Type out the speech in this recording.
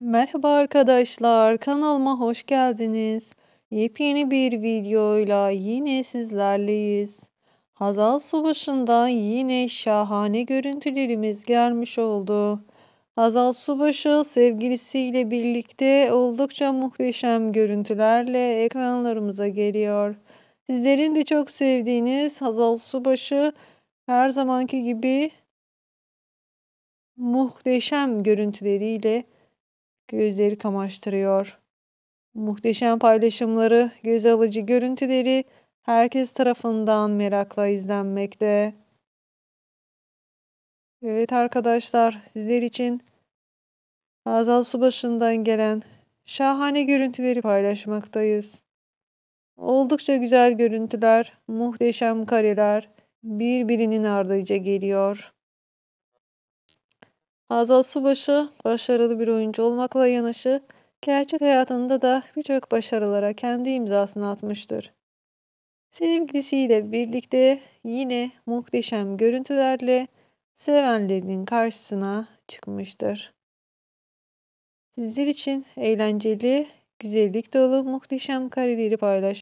Merhaba arkadaşlar, kanalıma hoş geldiniz. Yepyeni bir videoyla yine sizlerleyiz. Hazal Subaşı'ndan yine şahane görüntülerimiz gelmiş oldu. Hazal Subaşı sevgilisiyle birlikte oldukça muhteşem görüntülerle ekranlarımıza geliyor. Sizlerin de çok sevdiğiniz Hazal Subaşı her zamanki gibi muhteşem görüntüleriyle gözleri kamaştırıyor. Muhteşem paylaşımları, göz alıcı görüntüleri herkes tarafından merakla izlenmekte. Evet arkadaşlar, sizler için Azal Subaşı'ndan gelen şahane görüntüleri paylaşmaktayız. Oldukça güzel görüntüler, muhteşem kareler birbirinin ardıca geliyor. Hazal Subaşı başarılı bir oyuncu olmakla yanaşı gerçek hayatında da birçok başarılara kendi imzasını atmıştır. Sevgilisiyle birlikte yine muhteşem görüntülerle sevenlerinin karşısına çıkmıştır. Sizler için eğlenceli, güzellik dolu muhteşem kareleri paylaş.